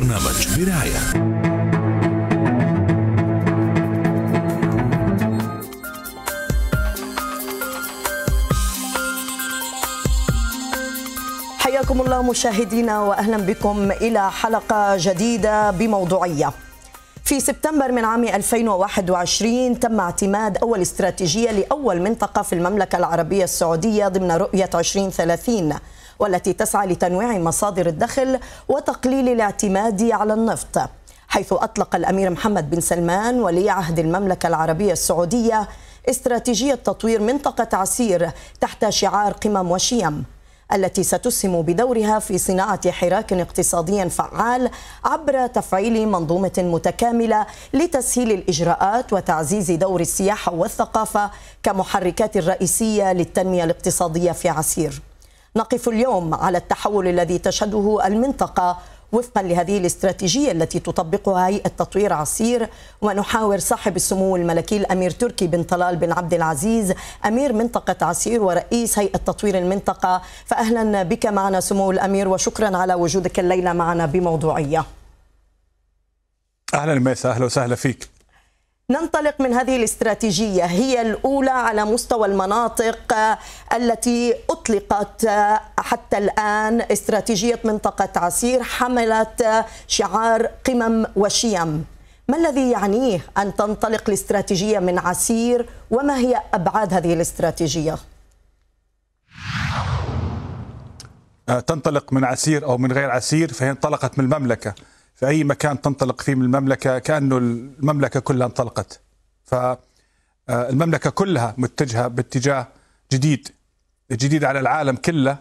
البرنامج برعايه حياكم الله مشاهدينا واهلا بكم الى حلقه جديده بموضوعيه. في سبتمبر من عام 2021 تم اعتماد اول استراتيجيه لاول منطقه في المملكه العربيه السعوديه ضمن رؤيه 2030 والتي تسعى لتنويع مصادر الدخل وتقليل الاعتماد على النفط حيث أطلق الأمير محمد بن سلمان ولي عهد المملكة العربية السعودية استراتيجية تطوير منطقة عسير تحت شعار قمم وشيم التي ستسهم بدورها في صناعة حراك اقتصادي فعال عبر تفعيل منظومة متكاملة لتسهيل الإجراءات وتعزيز دور السياحة والثقافة كمحركات رئيسية للتنمية الاقتصادية في عسير نقف اليوم على التحول الذي تشهده المنطقة وفقا لهذه الاستراتيجية التي تطبقها هيئة تطوير عسير ونحاور صاحب السمو الملكي الأمير تركي بن طلال بن عبد العزيز أمير منطقة عسير ورئيس هيئة تطوير المنطقة فأهلا بك معنا سمو الأمير وشكرا على وجودك الليلة معنا بموضوعية أهلا ميسا أهلا وسهلا فيك ننطلق من هذه الاستراتيجية هي الأولى على مستوى المناطق التي أطلقت حتى الآن استراتيجية منطقة عسير حملت شعار قمم وشيم ما الذي يعنيه أن تنطلق الاستراتيجية من عسير وما هي أبعاد هذه الاستراتيجية؟ أه، تنطلق من عسير أو من غير عسير فهي انطلقت من المملكة في أي مكان تنطلق فيه من المملكة كأنه المملكة كلها انطلقت فالمملكة آه، كلها متجهة باتجاه جديد جديد على العالم كله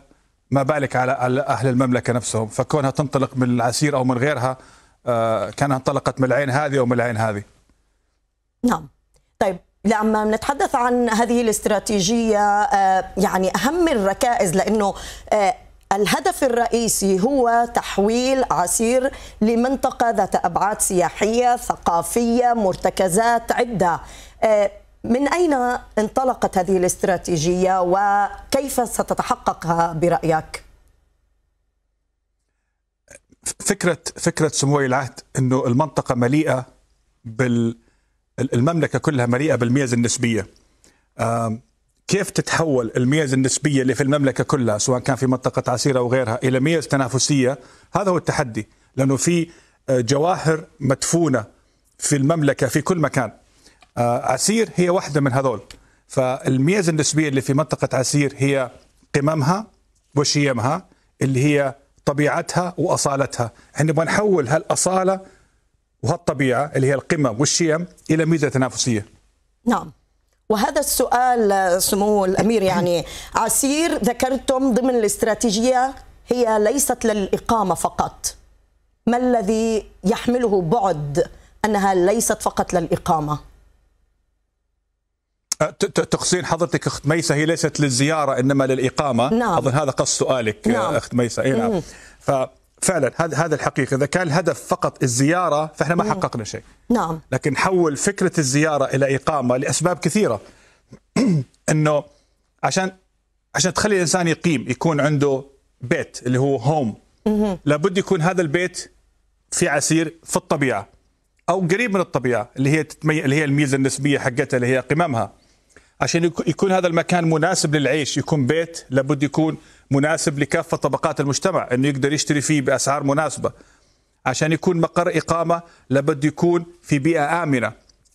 ما بالك على أهل المملكة نفسهم فكونها تنطلق من العسير أو من غيرها آه، كانها انطلقت من العين هذه أو من العين هذه نعم طيب لما نتحدث عن هذه الاستراتيجية آه، يعني أهم الركائز لأنه الهدف الرئيسي هو تحويل عسير لمنطقة ذات أبعاد سياحية ثقافية مرتكزات عدة آه، من أين انطلقت هذه الاستراتيجية وكيف ستتحققها برأيك؟ فكرة فكرة سمو ولي العهد أنه المنطقة مليئة بال المملكة كلها مليئة بالميز النسبية كيف تتحول الميز النسبية اللي في المملكة كلها سواء كان في منطقة عسيرة غيرها إلى ميز تنافسية هذا هو التحدي لأنه في آه، جواهر مدفونة في المملكة في كل مكان آه، عسير هي واحدة من هذول فالميز النسبية اللي في منطقة عسير هي قممها وشيمها اللي هي طبيعتها وأصالتها احنا نبغى نحول هالأصالة وهالطبيعة اللي هي القمم والشيم إلى ميزة تنافسية نعم وهذا السؤال آه، سمو الامير يعني عسير ذكرتم ضمن الاستراتيجيه هي ليست للاقامه فقط ما الذي يحمله بعد انها ليست فقط للاقامه أه، تقصين حضرتك اخت ميسه هي ليست للزياره انما للاقامه نعم. اظن هذا قصد سؤالك أه، نعم. اخت ميسه إيه نعم. فعلا هذا هذا الحقيقه اذا كان الهدف فقط الزياره فاحنا ما حققنا شيء نعم لكن حول فكره الزياره الى اقامه لاسباب كثيره انه عشان عشان تخلي الانسان يقيم يكون عنده بيت اللي هو هوم لابد يكون هذا البيت في عسير في الطبيعه او قريب من الطبيعه اللي هي تتمي... اللي هي الميزه النسبيه حقتها اللي هي قمامها عشان يكون هذا المكان مناسب للعيش يكون بيت لابد يكون مناسب لكافه طبقات المجتمع انه يقدر يشتري فيه باسعار مناسبه عشان يكون مقر اقامه لابد يكون في بيئه امنه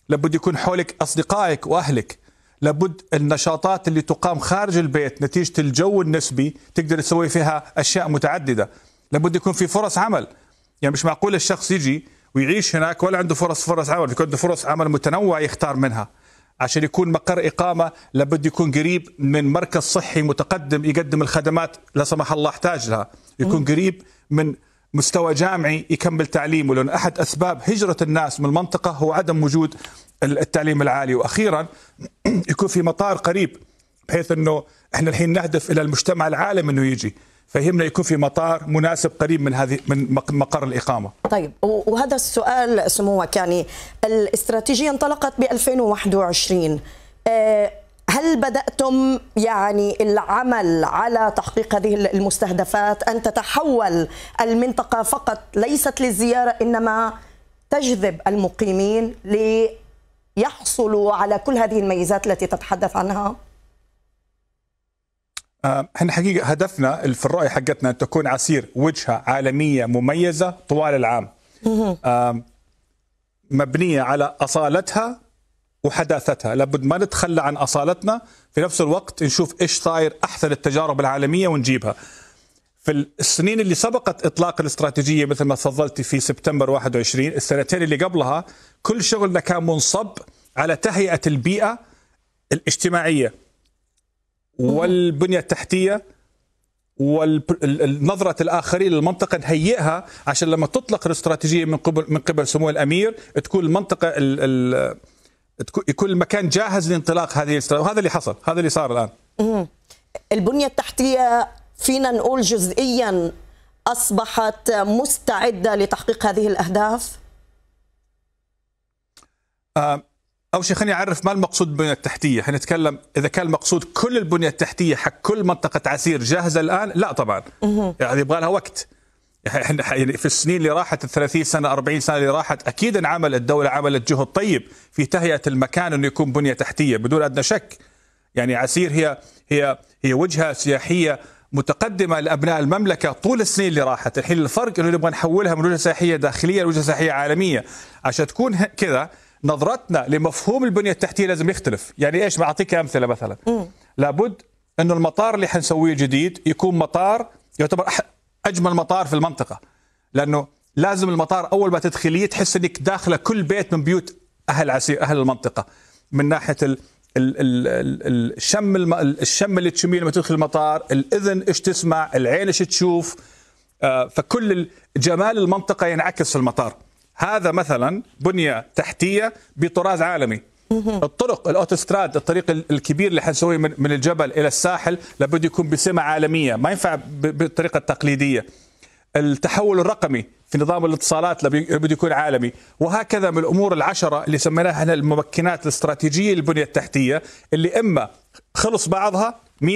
لابد يكون حولك اصدقائك واهلك لابد النشاطات اللي تقام خارج البيت نتيجه الجو النسبي تقدر تسوي فيها اشياء متعدده لابد يكون في فرص عمل يعني مش معقول الشخص يجي ويعيش هناك ولا عنده فرص فرص عمل يكون عنده فرص عمل متنوعه يختار منها عشان يكون مقر إقامة لابد يكون قريب من مركز صحي متقدم يقدم الخدمات لا سمح الله احتاج لها يكون قريب من مستوى جامعي يكمل تعليمه لأن أحد أسباب هجرة الناس من المنطقة هو عدم وجود التعليم العالي وأخيرا يكون في مطار قريب بحيث أنه احنا الحين نهدف إلى المجتمع العالمي أنه يجي فهمنا يكون في مطار مناسب قريب من هذه من مقر الاقامه. طيب وهذا السؤال سموك يعني الاستراتيجيه انطلقت ب 2021 آه، هل بداتم يعني العمل على تحقيق هذه المستهدفات ان تتحول المنطقه فقط ليست للزياره انما تجذب المقيمين ليحصلوا على كل هذه الميزات التي تتحدث عنها؟ احنا حقيقه هدفنا في الرؤيه حقتنا ان تكون عسير وجهه عالميه مميزه طوال العام. مبنيه على اصالتها وحداثتها، لابد ما نتخلى عن اصالتنا، في نفس الوقت نشوف ايش صاير احسن التجارب العالميه ونجيبها. في السنين اللي سبقت اطلاق الاستراتيجيه مثل ما تفضلتي في سبتمبر 21 السنتين اللي قبلها كل شغلنا كان منصب على تهيئه البيئه الاجتماعيه والبنيه التحتيه ونظرة الآخرين للمنطقة نهيئها عشان لما تطلق الاستراتيجية من قبل من قبل سمو الأمير تكون المنطقة الـ ال يكون المكان جاهز لانطلاق هذه الاستراتيجية وهذا اللي حصل هذا اللي صار الآن البنية التحتية فينا نقول جزئيا أصبحت مستعدة لتحقيق هذه الأهداف؟ آه أول شيء خليني أعرف ما المقصود بالبنية التحتية حنتكلم إذا كان المقصود كل البنية التحتية حق كل منطقة عسير جاهزة الآن لا طبعا يعني يبغى لها وقت يعني في السنين اللي راحت ال 30 سنه 40 سنه اللي راحت اكيد انعمل الدوله عملت جهد طيب في تهيئه المكان انه يكون بنيه تحتيه بدون ادنى شك يعني عسير هي هي هي وجهه سياحيه متقدمه لابناء المملكه طول السنين اللي راحت الحين الفرق انه نبغى نحولها من وجهه سياحيه داخليه لوجهه سياحيه عالميه عشان تكون كذا نظرتنا لمفهوم البنيه التحتيه لازم يختلف يعني ايش بعطيك امثله مثلا م. لابد انه المطار اللي حنسويه جديد يكون مطار يعتبر اجمل مطار في المنطقه لانه لازم المطار اول ما تدخليه تحس انك داخله كل بيت من بيوت اهل عسير اهل المنطقه من ناحيه ال ال ال الشم الم... الشم اللي تشميه لما تدخل المطار، الاذن ايش تسمع، العين ايش تشوف، آه، فكل جمال المنطقه ينعكس في المطار. هذا مثلا بنيه تحتيه بطراز عالمي الطرق الاوتوستراد الطريق الكبير اللي حنسويه من الجبل الى الساحل لابد يكون بسمه عالميه ما ينفع بالطريقه التقليديه التحول الرقمي في نظام الاتصالات لابد يكون عالمي وهكذا من الامور العشره اللي سميناها احنا الممكنات الاستراتيجيه للبنيه التحتيه اللي اما خلص بعضها 100%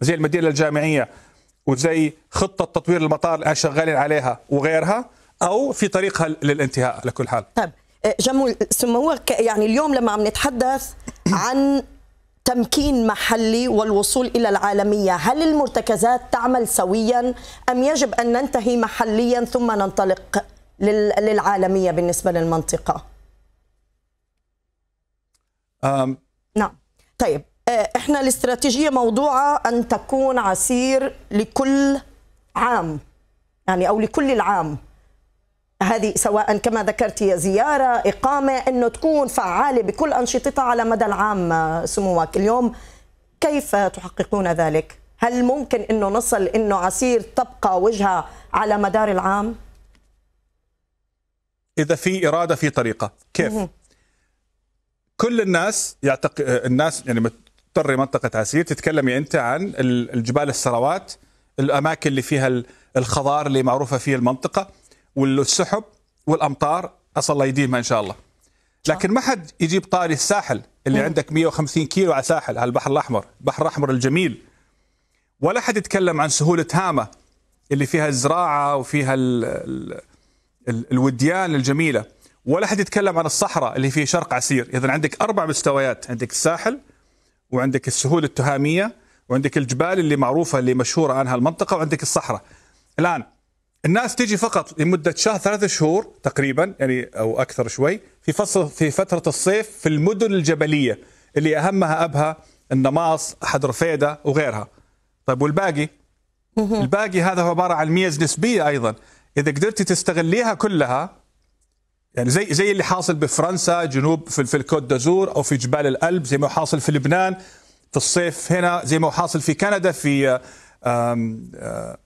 زي المدينه الجامعيه وزي خطه تطوير المطار اللي شغالين عليها وغيرها او في طريقها للانتهاء على كل حال طيب آه، جمول سموك يعني اليوم لما عم نتحدث عن تمكين محلي والوصول الى العالميه، هل المرتكزات تعمل سويا ام يجب ان ننتهي محليا ثم ننطلق للعالميه بالنسبه للمنطقه؟ أم نعم طيب آه، احنا الاستراتيجيه موضوعه ان تكون عسير لكل عام يعني او لكل العام هذه سواء كما ذكرت هي زيارة إقامة أنه تكون فعالة بكل أنشطتها على مدى العام سموك اليوم كيف تحققون ذلك؟ هل ممكن أنه نصل أنه عسير تبقى وجهة على مدار العام؟ إذا في إرادة في طريقة كيف؟ مه. كل الناس يعتق... الناس يعني مضطر منطقة عسير تتكلمي أنت عن الجبال السروات الأماكن اللي فيها الخضار اللي معروفة في المنطقة والسحب والامطار اسال الله يديمها ان شاء الله لكن ما حد يجيب طاري الساحل اللي عندك 150 كيلو على ساحل على البحر الاحمر البحر الاحمر الجميل ولا حد يتكلم عن سهوله هامه اللي فيها الزراعه وفيها الـ الـ الـ الوديان الجميله ولا حد يتكلم عن الصحراء اللي في شرق عسير اذا عندك اربع مستويات عندك الساحل وعندك السهول التهاميه وعندك الجبال اللي معروفه اللي مشهوره عنها المنطقه وعندك الصحراء الان الناس تجي فقط لمده شهر ثلاثة شهور تقريبا يعني او اكثر شوي في فصل في فتره الصيف في المدن الجبليه اللي اهمها ابها النماص احد رفيده وغيرها طيب والباقي الباقي هذا هو عباره عن ميز نسبيه ايضا اذا قدرتي تستغليها كلها يعني زي زي اللي حاصل بفرنسا جنوب في, في الكوت دازور او في جبال الالب زي ما حاصل في لبنان في الصيف هنا زي ما حاصل في كندا في آم آم آه،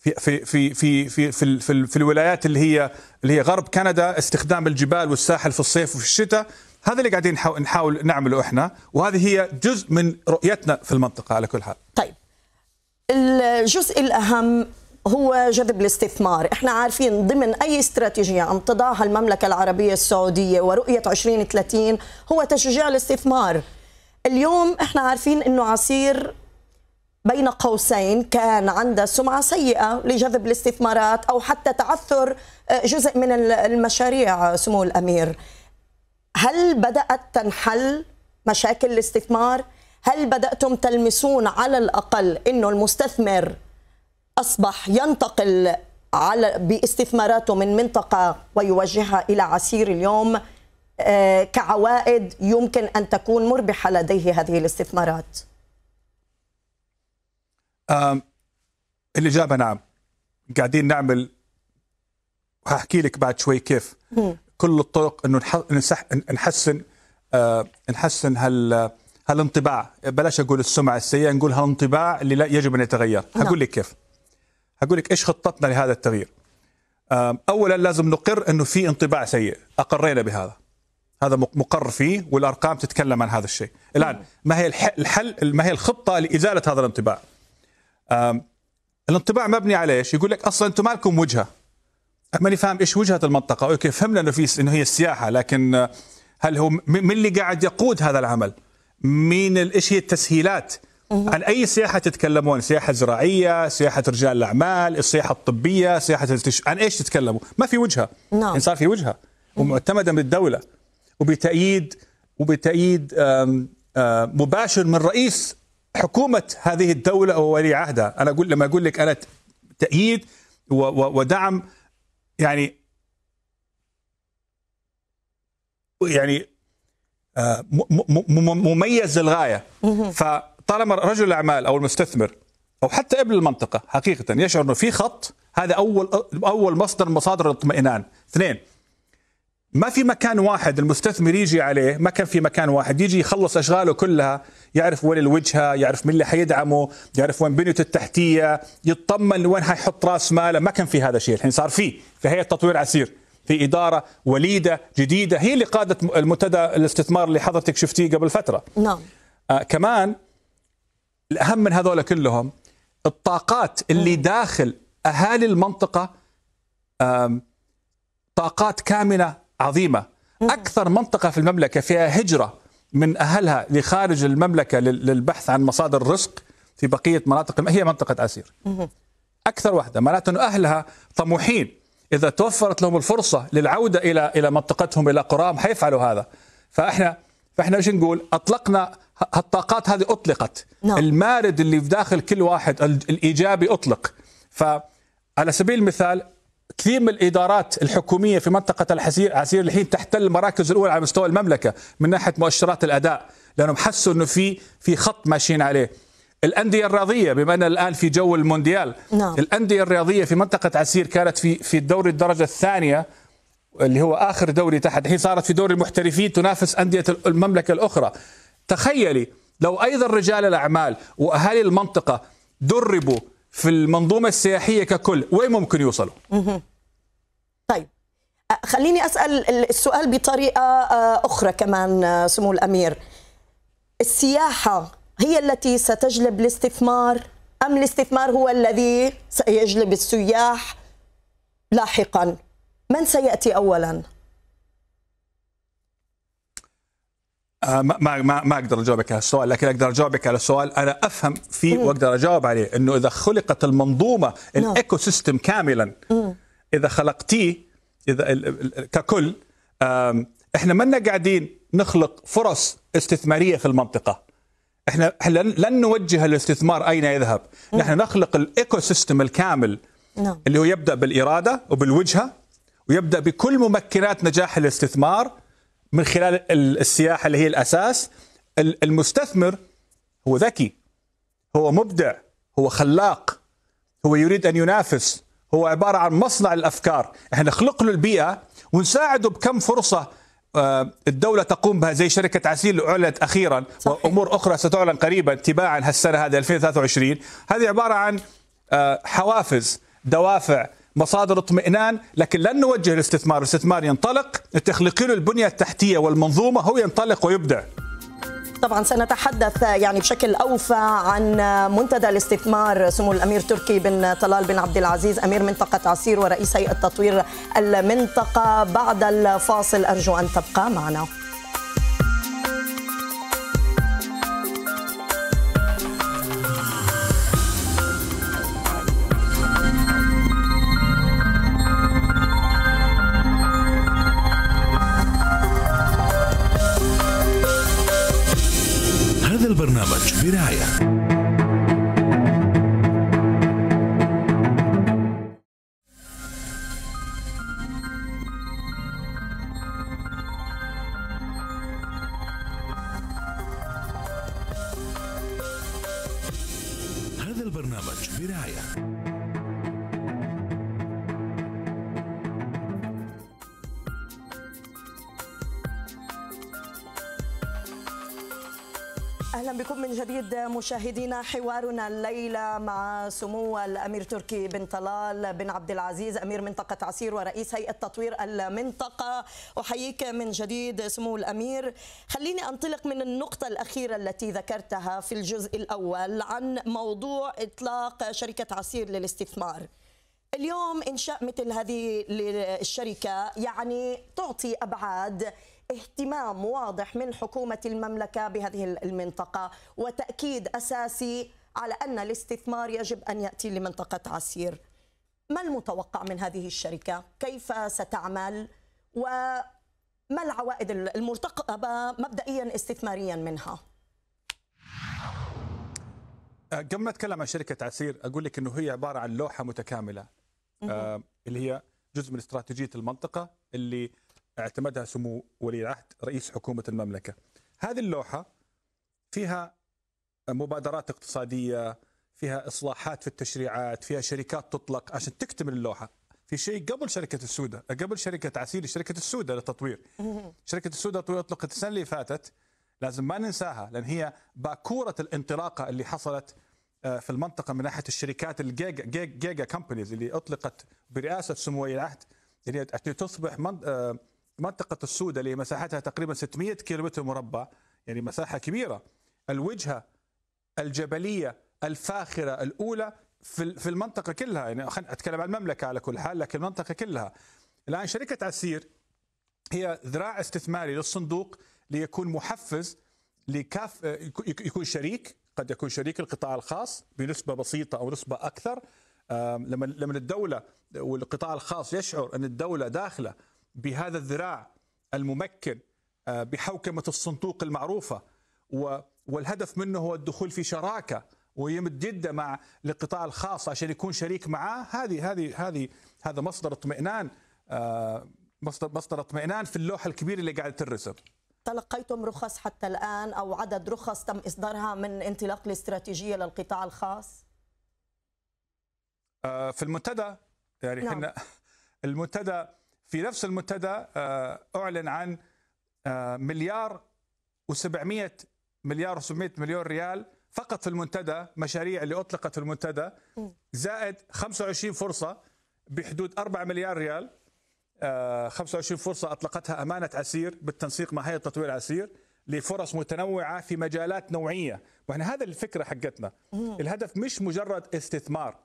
في في في في في في, في, في الولايات اللي هي اللي هي غرب كندا استخدام الجبال والساحل في الصيف وفي الشتاء هذا اللي قاعدين نحاول نعمله احنا وهذه هي جزء من رؤيتنا في المنطقه على كل حال. طيب الجزء الاهم هو جذب الاستثمار احنا عارفين ضمن أي استراتيجية أم تضعها المملكة العربية السعودية ورؤية 2030 هو تشجيع الاستثمار اليوم احنا عارفين انه عصير بين قوسين كان عندها سمعة سيئة لجذب الاستثمارات أو حتى تعثر آه، جزء من المشاريع آه، سمو الأمير هل بدأت تنحل مشاكل الاستثمار؟ هل بدأتم تلمسون على الأقل أنه المستثمر أصبح ينتقل على باستثماراته من منطقة ويوجهها إلى عسير اليوم آه، كعوائد يمكن أن تكون مربحة لديه هذه الاستثمارات؟ الإجابة نعم قاعدين نعمل هحكي لك بعد شوي كيف كل الطرق انه نسح نحسن آه نحسن هال هالانطباع بلاش اقول السمعه السيئه نقول هالانطباع اللي لا يجب ان يتغير نعم. هقول لك كيف هقول لك ايش خطتنا لهذا التغيير آه اولا لازم نقر انه في انطباع سيء اقرينا بهذا هذا مقر فيه والارقام تتكلم عن هذا الشيء الان ما هي الحل ما هي الخطه لازاله هذا الانطباع الانطباع مبني على ايش؟ يقول لك اصلا انتم مالكم وجهه ماني فاهم ايش وجهه المنطقه، اوكي فهمنا انه في انه هي السياحه لكن هل هو من اللي قاعد يقود هذا العمل؟ مين ايش هي التسهيلات؟ عن اي سياحه تتكلمون؟ سياحه زراعيه، سياحه رجال الاعمال، السياحه الطبيه، سياحه التش... عن ايش تتكلموا؟ ما في وجهه. نعم. إن صار في وجهه ومعتمده من الدوله وبتاييد وبتاييد مباشر من رئيس حكومه هذه الدوله وولي عهدها انا اقول لما اقول لك انا تأييد ودعم يعني يعني آه، مميز للغايه فطالما رجل الاعمال او المستثمر او حتى ابن المنطقه حقيقه يشعر انه في خط هذا اول اول مصدر مصادر الاطمئنان اثنين ما في مكان واحد المستثمر يجي عليه ما كان في مكان واحد يجي يخلص اشغاله كلها يعرف وين الوجهه يعرف مين اللي حيدعمه يعرف وين بنيته التحتيه يطمن وين حيحط راس ماله ما كان في هذا الشيء الحين صار في في هيئه تطوير عسير في اداره وليده جديده هي اللي قادت المنتدى الاستثمار اللي حضرتك شفتيه قبل فتره نعم آه كمان الاهم من هذول كلهم الطاقات اللي م. داخل اهالي المنطقه طاقات كامنه عظيمه اكثر منطقه في المملكه فيها هجره من اهلها لخارج المملكه للبحث عن مصادر الرزق في بقيه مناطق هي منطقه اسير اكثر واحده معناته انه اهلها طموحين اذا توفرت لهم الفرصه للعوده الى الى منطقتهم الى قرام حيفعلوا هذا فاحنا فاحنا ايش نقول اطلقنا الطاقات هذه اطلقت نعم. المارد اللي في داخل كل واحد الايجابي اطلق فعلى سبيل المثال كثير من الادارات الحكوميه في منطقه العسير عسير الحين تحتل المراكز الاولى على مستوى المملكه من ناحيه مؤشرات الاداء لانهم حسوا انه في في خط ماشيين عليه. الانديه الرياضيه بما ان الان في جو المونديال نعم. الانديه الرياضيه في منطقه عسير كانت في في الدوري الدرجه الثانيه اللي هو اخر دوري تحت الحين صارت في دوري المحترفين تنافس انديه المملكه الاخرى. تخيلي لو ايضا رجال الاعمال واهالي المنطقه دربوا في المنظومه السياحيه ككل وين ممكن يوصلوا؟ طيب خليني اسال السؤال بطريقه اخرى كمان سمو الامير السياحه هي التي ستجلب الاستثمار ام الاستثمار هو الذي سيجلب السياح لاحقا من سياتي اولا آه، ما ما ما اقدر اجاوبك على السؤال لكن اقدر اجاوبك على سؤال انا افهم فيه واقدر اجاوب عليه انه اذا خلقت المنظومه الايكو سيستم نعم. كاملا اذا خلقتيه اذا ككل احنا منا قاعدين نخلق فرص استثماريه في المنطقه احنا لن نوجه الاستثمار اين يذهب نحن نخلق الايكو سيستم الكامل نعم. اللي هو يبدا بالاراده وبالوجهه ويبدا بكل ممكنات نجاح الاستثمار من خلال السياحه اللي هي الاساس المستثمر هو ذكي هو مبدع هو خلاق هو يريد ان ينافس هو عباره عن مصنع الافكار احنا نخلق له البيئه ونساعده بكم فرصه آه، الدولة تقوم بها زي شركة عسيل أعلنت أخيرا صحيح. وأمور أخرى ستعلن قريبا تباعا هالسنة هذه 2023 هذه عبارة عن آه، حوافز دوافع مصادر اطمئنان لكن لن نوجه الاستثمار الاستثمار ينطلق تخلقي له البنية التحتية والمنظومة هو ينطلق ويبدع طبعا سنتحدث يعني بشكل اوفى عن منتدى الاستثمار سمو الامير تركي بن طلال بن عبد العزيز امير منطقه عسير ورئيس هيئه تطوير المنطقه بعد الفاصل ارجو ان تبقى معنا مشاهدينا حوارنا الليلة مع سمو الأمير تركي بن طلال بن عبد العزيز أمير منطقة عسير ورئيس هيئة تطوير المنطقة أحييك من جديد سمو الأمير خليني أنطلق من النقطة الأخيرة التي ذكرتها في الجزء الأول عن موضوع إطلاق شركة عسير للاستثمار اليوم إنشاء مثل هذه الشركة يعني تعطي أبعاد اهتمام واضح من حكومة المملكة بهذه المنطقة وتأكيد أساسي على أن الاستثمار يجب أن يأتي لمنطقة عسير ما المتوقع من هذه الشركة؟ كيف ستعمل؟ وما العوائد المرتقبة مبدئيا استثماريا منها؟ أه، قبل ما اتكلم عن شركه عسير اقول لك انه هي عباره عن لوحه متكامله أه، اللي هي جزء من استراتيجيه المنطقه اللي اعتمدها سمو ولي العهد رئيس حكومه المملكه. هذه اللوحه فيها مبادرات اقتصاديه، فيها اصلاحات في التشريعات، فيها شركات تطلق عشان تكتمل اللوحه. في شيء قبل شركة السودة قبل شركة عسيري شركة السودة للتطوير شركة السودة أطلقت السنة اللي فاتت لازم ما ننساها لأن هي باكورة الانطلاقة اللي حصلت آه، في المنطقة من ناحية الشركات الجيجا جيجا, جيجا كومبانيز اللي أطلقت برئاسة سمو ولي العهد اللي تصبح من آه، منطقة السودة اللي مساحتها تقريبا 600 كيلومتر مربع يعني مساحة كبيرة الوجهة الجبلية الفاخرة الأولى في في المنطقة كلها يعني أتكلم عن المملكة على كل حال لكن المنطقة كلها الآن شركة عسير هي ذراع استثماري للصندوق ليكون محفز لكاف يكون شريك قد يكون شريك القطاع الخاص بنسبة بسيطة أو نسبة أكثر لما لما الدولة والقطاع الخاص يشعر أن الدولة داخلة بهذا الذراع الممكن آه، بحوكمة الصندوق المعروفة والهدف منه هو الدخول في شراكة ويمد جدة مع القطاع الخاص عشان يكون شريك معاه هذه هذه هذه هذا مصدر اطمئنان آه، مصدر مصدر اطمئنان في اللوحة الكبيرة اللي قاعدة ترسم تلقيتم رخص حتى الآن أو عدد رخص تم إصدارها من انطلاق الاستراتيجية للقطاع الخاص؟ آه، في المنتدى يعني نعم. المنتدى في نفس المنتدى آه، أعلن عن آه، مليار و700 مليار و700 مليون ريال فقط في المنتدى مشاريع اللي أطلقت في المنتدى زائد 25 فرصة بحدود 4 مليار ريال 25 آه، فرصة أطلقتها أمانة عسير بالتنسيق مع هيئة تطوير عسير لفرص متنوعة في مجالات نوعية وإحنا هذا الفكرة حقتنا الهدف مش مجرد استثمار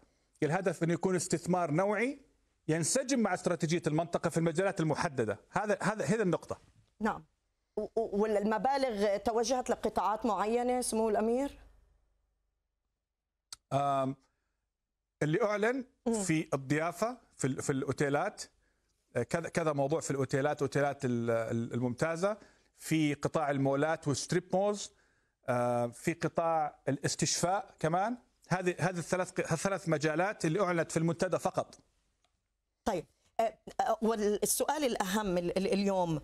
الهدف أنه يكون استثمار نوعي ينسجم مع استراتيجيه المنطقه في المجالات المحدده هذا هذا هذا النقطه نعم والمبالغ توجهت لقطاعات معينه سمو الامير اللي اعلن في الضيافه في في الاوتيلات آه، كذا كذا موضوع في الاوتيلات اوتيلات الممتازه في قطاع المولات والستريب مولز آه، في قطاع الاستشفاء كمان هذه هذه الثلاث الثلاث مجالات اللي اعلنت في المنتدى فقط طيب آه، آه، والسؤال الأهم اليوم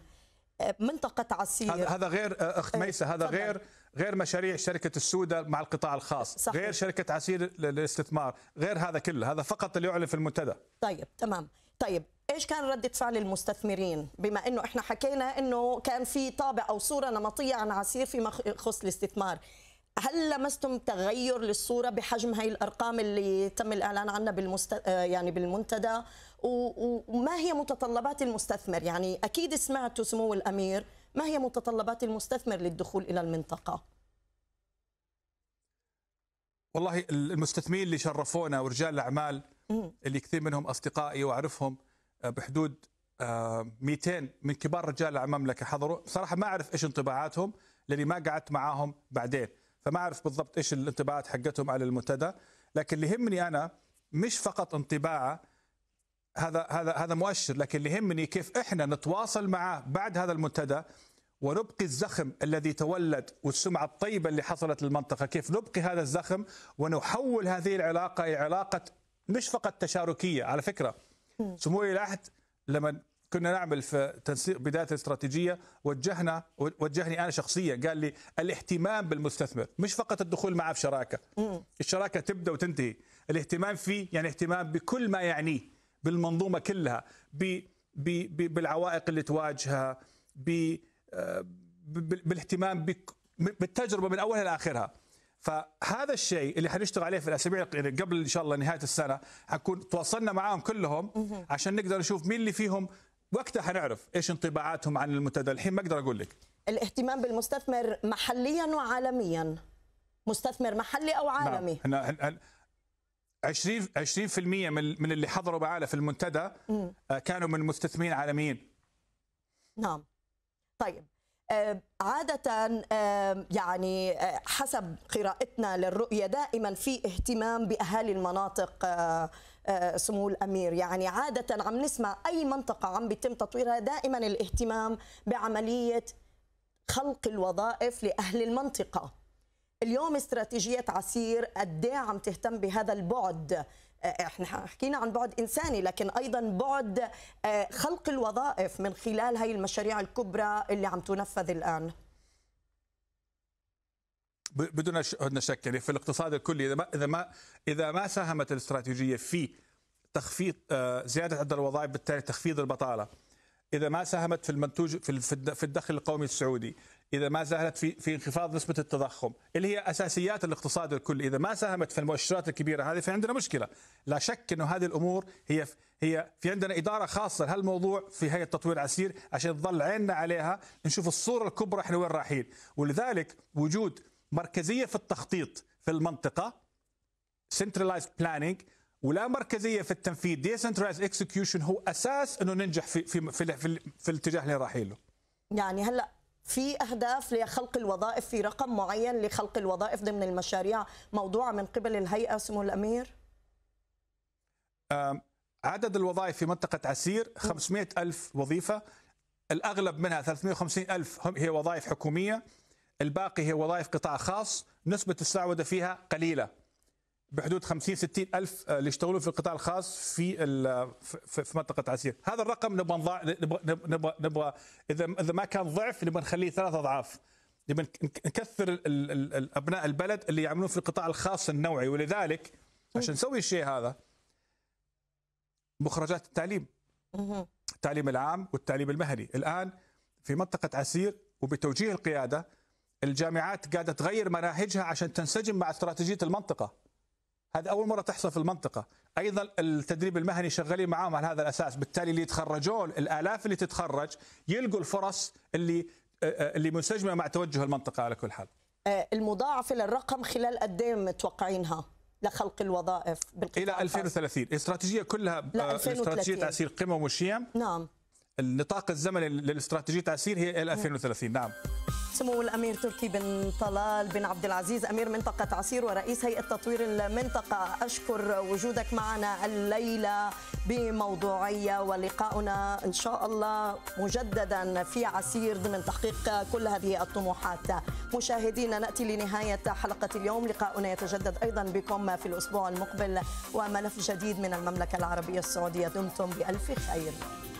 آه، منطقة عسير هذا غير أخت ميسة هذا غير غير مشاريع شركة السودة مع القطاع الخاص صحيح. غير شركة عسير للاستثمار غير هذا كله هذا فقط اللي يعلن في المنتدى طيب تمام طيب ايش كان ردة فعل المستثمرين بما انه احنا حكينا انه كان في طابع او صورة نمطية عن عسير فيما يخص الاستثمار هل لمستم تغير للصورة بحجم هاي الأرقام اللي تم الإعلان عنها بالمست... يعني بالمنتدى وما هي متطلبات المستثمر يعني أكيد سمعت سمو الأمير ما هي متطلبات المستثمر للدخول إلى المنطقة والله المستثمرين اللي شرفونا ورجال الأعمال اللي كثير منهم أصدقائي وأعرفهم آه، بحدود 200 آه، من كبار رجال المملكة حضروا بصراحة ما أعرف إيش انطباعاتهم لأني ما قعدت معاهم بعدين فما أعرف بالضبط إيش الانطباعات حقتهم على المنتدى لكن اللي يهمني أنا مش فقط انطباعه هذا هذا هذا مؤشر لكن اللي يهمني كيف احنا نتواصل معه بعد هذا المنتدى ونبقي الزخم الذي تولد والسمعة الطيبة اللي حصلت للمنطقة كيف نبقي هذا الزخم ونحول هذه العلاقة إلى علاقة مش فقط تشاركية على فكرة سمو العهد لما كنا نعمل في تنسيق بداية الاستراتيجية وجهنا وجهني أنا شخصيا قال لي الاهتمام بالمستثمر مش فقط الدخول معه في شراكة الشراكة تبدأ وتنتهي الاهتمام فيه يعني اهتمام بكل ما يعنيه بالمنظومه كلها ب ب بالعوائق اللي تواجهها ب آه، بالاهتمام بالتجربه من اولها لاخرها فهذا الشيء اللي حنشتغل عليه في الاسابيع يعني قبل ان شاء الله نهايه السنه حكون تواصلنا معاهم كلهم عشان نقدر نشوف مين اللي فيهم وقتها حنعرف ايش انطباعاتهم عن المنتدى الحين ما اقدر اقول لك الاهتمام بالمستثمر محليا وعالميا مستثمر محلي او نعم. عالمي نعم. 20 20% من من اللي حضروا معنا في المنتدى آه، كانوا من مستثمرين عالميين نعم طيب آه، عادة آه، يعني حسب قراءتنا للرؤية دائما في اهتمام بأهالي المناطق سمو الأمير يعني عادة عم نسمع أي منطقة عم بيتم تطويرها دائما الاهتمام بعملية خلق الوظائف لأهل المنطقة اليوم استراتيجية عسير قد إيه عم تهتم بهذا البعد آه، احنا حكينا عن بعد انساني لكن ايضا بعد آه، خلق الوظائف من خلال هي المشاريع الكبرى اللي عم تنفذ الان بدون شك يعني في الاقتصاد الكلي اذا ما اذا ما اذا ما ساهمت الاستراتيجيه في تخفيض آه، زياده عدد الوظائف بالتالي تخفيض البطاله اذا ما ساهمت في المنتوج في الدخل القومي السعودي اذا ما زالت في في انخفاض نسبه التضخم اللي هي اساسيات الاقتصاد الكلي اذا ما ساهمت في المؤشرات الكبيره هذه فعندنا مشكله لا شك انه هذه الامور هي هي في عندنا اداره خاصه لهالموضوع في هيئه تطوير عسير عشان تظل عيننا عليها نشوف الصوره الكبرى احنا وين رايحين ولذلك وجود مركزيه في التخطيط في المنطقه centralized planning ولا مركزيه في التنفيذ decentralized execution هو اساس انه ننجح في في في, في, في الاتجاه اللي رايحين له يعني هلا في اهداف لخلق الوظائف في رقم معين لخلق الوظائف ضمن المشاريع موضوعه من قبل الهيئه سمو الامير؟ عدد الوظائف في منطقه عسير 500 ألف وظيفه الاغلب منها 350 ألف هي وظائف حكوميه الباقي هي وظائف قطاع خاص نسبه السعوده فيها قليله بحدود 50 60 الف آه، اللي يشتغلوا في القطاع الخاص في آه، في منطقه عسير، هذا الرقم نبغى نضع نبغى نبغى نبغى اذا اذا ما كان ضعف نبغى نخليه ثلاث اضعاف. نبغى نكثر ابناء البلد اللي يعملون في القطاع الخاص النوعي ولذلك عشان نسوي الشيء هذا مخرجات التعليم التعليم العام والتعليم المهني، الان في منطقه عسير وبتوجيه القياده الجامعات قاعده تغير مناهجها عشان تنسجم مع استراتيجيه المنطقه. هذا اول مره تحصل في المنطقه ايضا التدريب المهني شغالين معاهم على هذا الاساس بالتالي اللي يتخرجون الالاف اللي تتخرج يلقوا الفرص اللي آه، اللي منسجمه مع توجه المنطقه على كل حال آه، المضاعفه للرقم خلال قد ايه متوقعينها لخلق الوظائف بالقطاع الى 2030 استراتيجيه كلها آه، استراتيجيه تعسير قمم وشيم نعم النطاق الزمني للاستراتيجيه تعسير هي الى 2030 نعم سمو الامير تركي بن طلال بن عبد العزيز امير منطقه عسير ورئيس هيئه تطوير المنطقه اشكر وجودك معنا الليله بموضوعيه ولقاؤنا ان شاء الله مجددا في عسير ضمن تحقيق كل هذه الطموحات مشاهدينا ناتي لنهايه حلقه اليوم لقاؤنا يتجدد ايضا بكم في الاسبوع المقبل وملف جديد من المملكه العربيه السعوديه دمتم بالف خير